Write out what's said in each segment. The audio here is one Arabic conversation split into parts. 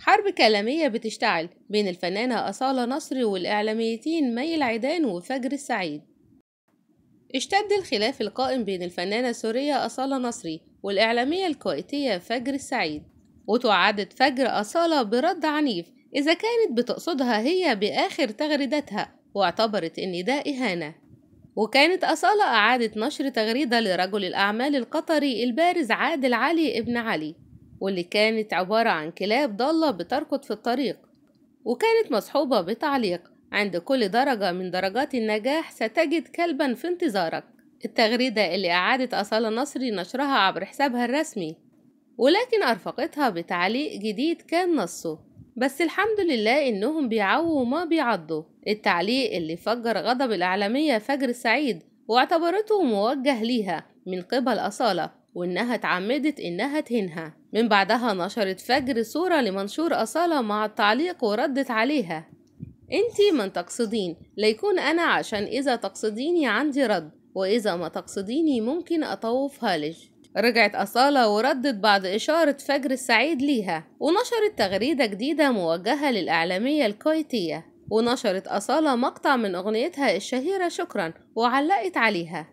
حرب كلامية بتشتعل بين الفنانة أصالة نصري والإعلاميتين مي العيدان وفجر السعيد اشتد الخلاف القائم بين الفنانة السورية أصالة نصري والإعلامية الكويتية فجر السعيد وتوعدت فجر أصالة برد عنيف إذا كانت بتقصدها هي بآخر تغريدتها واعتبرت إن ده إهانة وكانت أصالة أعادت نشر تغريدة لرجل الأعمال القطري البارز عادل علي ابن علي واللي كانت عبارة عن كلاب ضالة بتركض في الطريق وكانت مصحوبة بتعليق عند كل درجة من درجات النجاح ستجد كلبا في انتظارك التغريدة اللي أعادت أصالة نصري نشرها عبر حسابها الرسمي ولكن أرفقتها بتعليق جديد كان نصه بس الحمد لله إنهم بيعووا وما بيعضوا التعليق اللي فجر غضب الإعلامية فجر سعيد واعتبرته موجه ليها من قبل أصالة وإنها تعمدت إنها تهنها من بعدها نشرت فجر صورة لمنشور أصالة مع التعليق وردت عليها انتي من تقصدين ليكون أنا عشان إذا تقصديني عندي رد وإذا ما تقصديني ممكن أطوف هالج رجعت أصالة وردت بعد إشارة فجر السعيد ليها ونشرت تغريدة جديدة موجهة للإعلامية الكويتية ونشرت أصالة مقطع من أغنيتها الشهيرة شكرا وعلقت عليها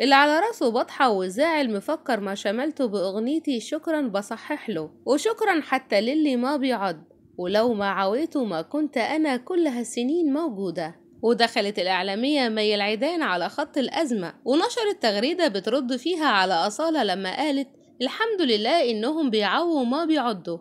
اللي على راسه بطحة وزاعل مفكر ما شملته بأغنيتي شكرا بصحح له وشكرا حتى للي ما بيعض ولو ما عويته ما كنت أنا كل هالسنين موجودة ودخلت الإعلامية مي العيدان على خط الأزمة ونشرت تغريدة بترد فيها على أصالة لما قالت الحمد لله إنهم بيعووا ما بيعضوا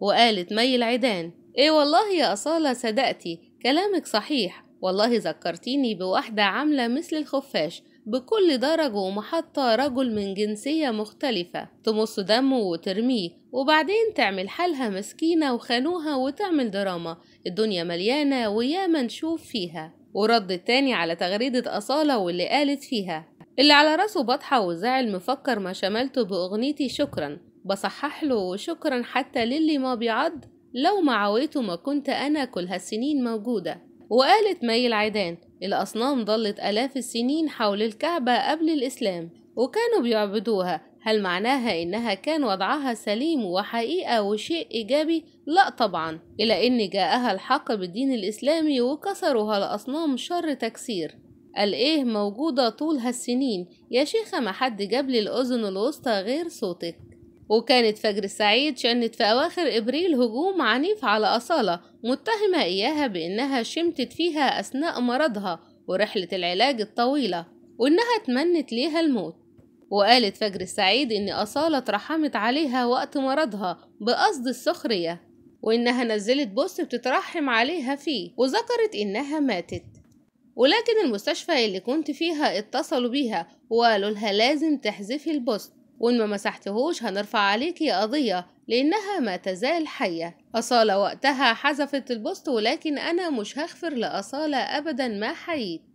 وقالت مي العيدان إيه والله يا أصالة صدقتي كلامك صحيح والله ذكرتيني بواحدة عاملة مثل الخفاش بكل درج ومحطة رجل من جنسية مختلفة تمص دمه وترميه وبعدين تعمل حالها مسكينة وخانوها وتعمل دراما الدنيا مليانة وياما نشوف فيها ورد تاني على تغريدة أصالة واللي قالت فيها اللي على راسه بطحة وزعل مفكر ما شملته بأغنيتي شكرا بصحح له وشكرا حتى للي ما بيعض لو ما عويته ما كنت أنا كل هالسنين موجودة وقالت مي العيدان الأصنام ضلت آلاف السنين حول الكعبة قبل الإسلام وكانوا بيعبدوها هل معناها إنها كان وضعها سليم وحقيقة وشيء إيجابي؟ لا طبعا إلى أن جاءها الحق بالدين الإسلامي وكسرها الأصنام شر تكسير قال إيه موجودة طول هالسنين يا شيخة ما حد جاب لي الأذن الوسطى غير صوتك وكانت فجر السعيد شنت في أواخر إبريل هجوم عنيف على أصالة متهمة إياها بإنها شمتت فيها أثناء مرضها ورحلة العلاج الطويلة وإنها تمنت ليها الموت وقالت فجر السعيد إن أصالة اترحمت عليها وقت مرضها بقصد السخرية وإنها نزلت بوست بتترحم عليها فيه وذكرت إنها ماتت ولكن المستشفى اللي كنت فيها اتصلوا بيها وقالوا لها لازم تحذفي البوست وإن ما مسحتهوش هنرفع عليكي قضية لأنها ما تزال حية أصالة وقتها حذفت البوست ولكن أنا مش هغفر لأصالة أبدا ما حييت